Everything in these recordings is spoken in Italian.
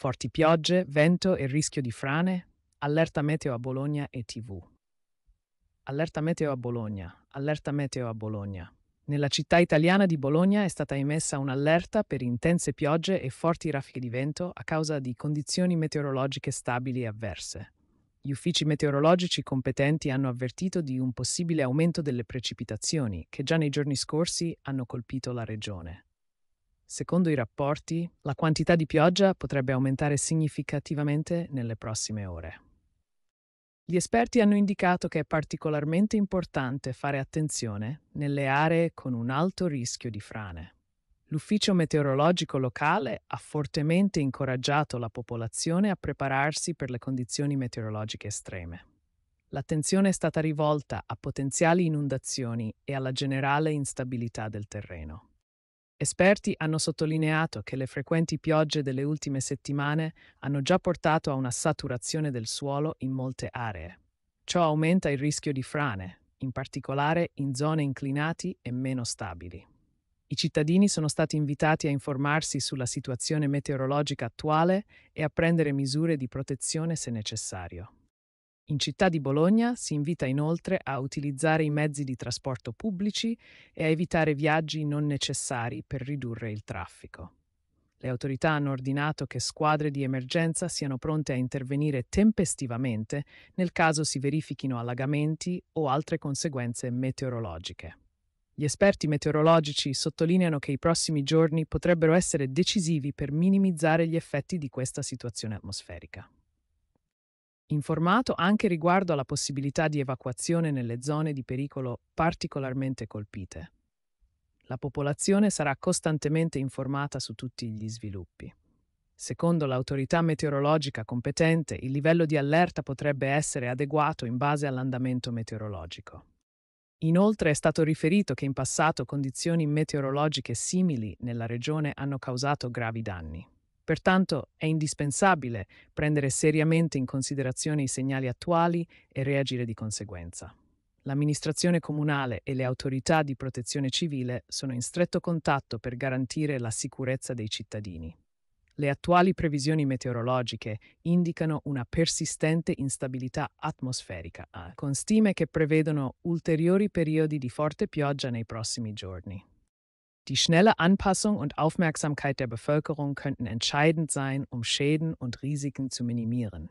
Forti piogge, vento e rischio di frane, allerta meteo a Bologna e TV. Allerta meteo a Bologna, allerta meteo a Bologna. Nella città italiana di Bologna è stata emessa un'allerta per intense piogge e forti raffiche di vento a causa di condizioni meteorologiche stabili e avverse. Gli uffici meteorologici competenti hanno avvertito di un possibile aumento delle precipitazioni che già nei giorni scorsi hanno colpito la regione. Secondo i rapporti, la quantità di pioggia potrebbe aumentare significativamente nelle prossime ore. Gli esperti hanno indicato che è particolarmente importante fare attenzione nelle aree con un alto rischio di frane. L'ufficio meteorologico locale ha fortemente incoraggiato la popolazione a prepararsi per le condizioni meteorologiche estreme. L'attenzione è stata rivolta a potenziali inondazioni e alla generale instabilità del terreno. Esperti hanno sottolineato che le frequenti piogge delle ultime settimane hanno già portato a una saturazione del suolo in molte aree. Ciò aumenta il rischio di frane, in particolare in zone inclinati e meno stabili. I cittadini sono stati invitati a informarsi sulla situazione meteorologica attuale e a prendere misure di protezione se necessario. In città di Bologna si invita inoltre a utilizzare i mezzi di trasporto pubblici e a evitare viaggi non necessari per ridurre il traffico. Le autorità hanno ordinato che squadre di emergenza siano pronte a intervenire tempestivamente nel caso si verifichino allagamenti o altre conseguenze meteorologiche. Gli esperti meteorologici sottolineano che i prossimi giorni potrebbero essere decisivi per minimizzare gli effetti di questa situazione atmosferica informato anche riguardo alla possibilità di evacuazione nelle zone di pericolo particolarmente colpite. La popolazione sarà costantemente informata su tutti gli sviluppi. Secondo l'autorità meteorologica competente, il livello di allerta potrebbe essere adeguato in base all'andamento meteorologico. Inoltre è stato riferito che in passato condizioni meteorologiche simili nella regione hanno causato gravi danni. Pertanto è indispensabile prendere seriamente in considerazione i segnali attuali e reagire di conseguenza. L'amministrazione comunale e le autorità di protezione civile sono in stretto contatto per garantire la sicurezza dei cittadini. Le attuali previsioni meteorologiche indicano una persistente instabilità atmosferica, con stime che prevedono ulteriori periodi di forte pioggia nei prossimi giorni. Die schnelle Anpassung und Aufmerksamkeit der Bevölkerung könnten entscheidend sein, um Schäden und Risiken zu minimieren.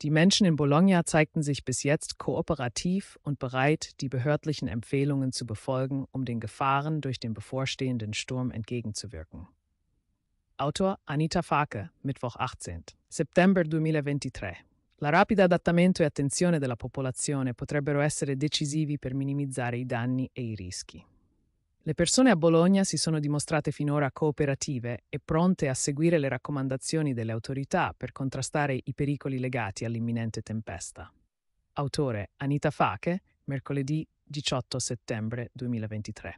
Die Menschen in Bologna zeigten sich bis jetzt kooperativ und bereit, die behördlichen Empfehlungen zu befolgen, um den Gefahren durch den bevorstehenden Sturm entgegenzuwirken. Autor Anita Fake, Mittwoch 18. September 2023. La rapida adattamento e attenzione della popolazione potrebbero essere decisivi per minimizzare i danni e i rischi. Le persone a Bologna si sono dimostrate finora cooperative e pronte a seguire le raccomandazioni delle autorità per contrastare i pericoli legati all'imminente tempesta. Autore Anita Fache, mercoledì 18 settembre 2023.